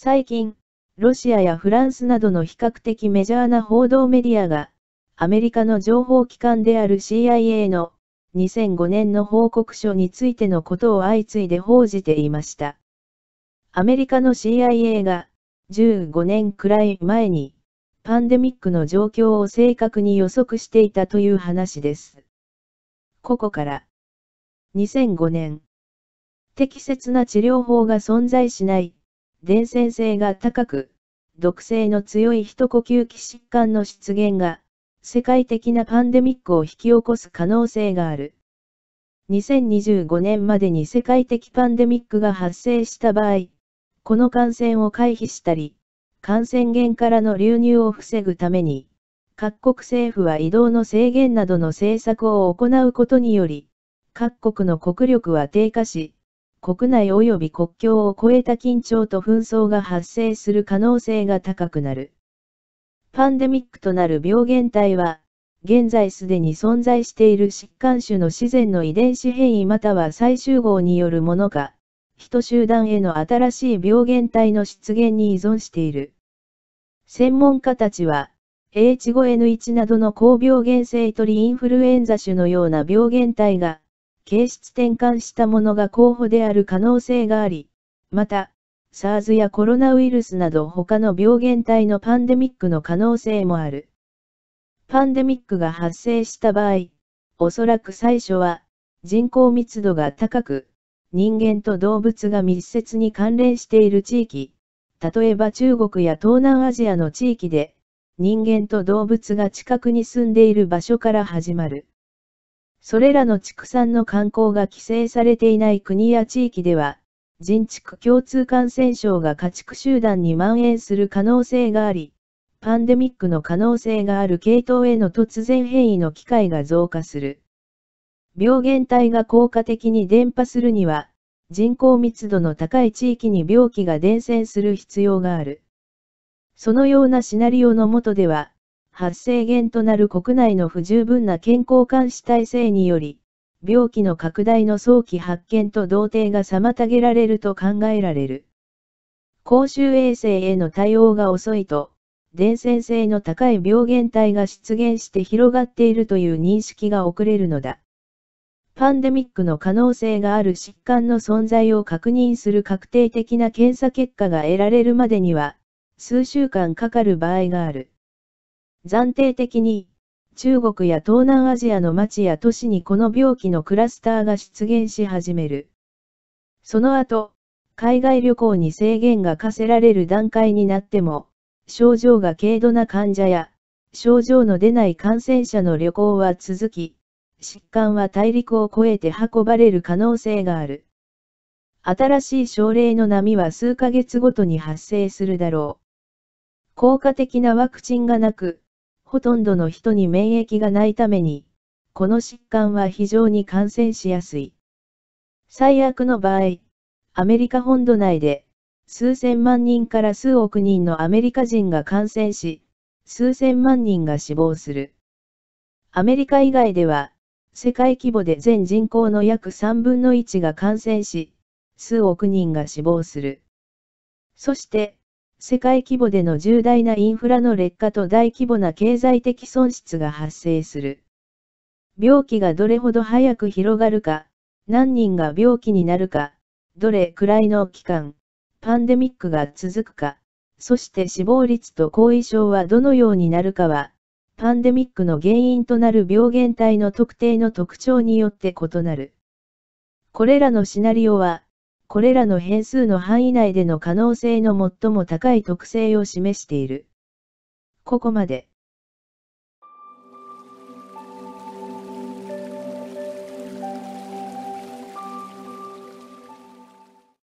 最近、ロシアやフランスなどの比較的メジャーな報道メディアが、アメリカの情報機関である CIA の2005年の報告書についてのことを相次いで報じていました。アメリカの CIA が15年くらい前にパンデミックの状況を正確に予測していたという話です。ここから2005年適切な治療法が存在しない伝染性が高く、毒性の強い一呼吸器疾患の出現が、世界的なパンデミックを引き起こす可能性がある。2025年までに世界的パンデミックが発生した場合、この感染を回避したり、感染源からの流入を防ぐために、各国政府は移動の制限などの政策を行うことにより、各国の国力は低下し、国内及び国境を越えた緊張と紛争が発生する可能性が高くなる。パンデミックとなる病原体は、現在すでに存在している疾患種の自然の遺伝子変異または再集合によるものか、人集団への新しい病原体の出現に依存している。専門家たちは、H5N1 などの高病原性鳥インフルエンザ種のような病原体が、形質転換したものが候補である可能性があり、また、SARS やコロナウイルスなど他の病原体のパンデミックの可能性もある。パンデミックが発生した場合、おそらく最初は、人口密度が高く、人間と動物が密接に関連している地域、例えば中国や東南アジアの地域で、人間と動物が近くに住んでいる場所から始まる。それらの畜産の観光が規制されていない国や地域では、人畜共通感染症が家畜集団に蔓延する可能性があり、パンデミックの可能性がある系統への突然変異の機会が増加する。病原体が効果的に伝播するには、人口密度の高い地域に病気が伝染する必要がある。そのようなシナリオのもとでは、発生源となる国内の不十分な健康監視体制により、病気の拡大の早期発見と同定が妨げられると考えられる。公衆衛生への対応が遅いと、伝染性の高い病原体が出現して広がっているという認識が遅れるのだ。パンデミックの可能性がある疾患の存在を確認する確定的な検査結果が得られるまでには、数週間かかる場合がある。暫定的に、中国や東南アジアの町や都市にこの病気のクラスターが出現し始める。その後、海外旅行に制限が課せられる段階になっても、症状が軽度な患者や、症状の出ない感染者の旅行は続き、疾患は大陸を越えて運ばれる可能性がある。新しい症例の波は数ヶ月ごとに発生するだろう。効果的なワクチンがなく、ほとんどの人に免疫がないために、この疾患は非常に感染しやすい。最悪の場合、アメリカ本土内で、数千万人から数億人のアメリカ人が感染し、数千万人が死亡する。アメリカ以外では、世界規模で全人口の約3分の1が感染し、数億人が死亡する。そして、世界規模での重大なインフラの劣化と大規模な経済的損失が発生する。病気がどれほど早く広がるか、何人が病気になるか、どれくらいの期間、パンデミックが続くか、そして死亡率と後遺症はどのようになるかは、パンデミックの原因となる病原体の特定の特徴によって異なる。これらのシナリオは、これらの変数の範囲内での可能性の最も高い特性を示している。ここまで。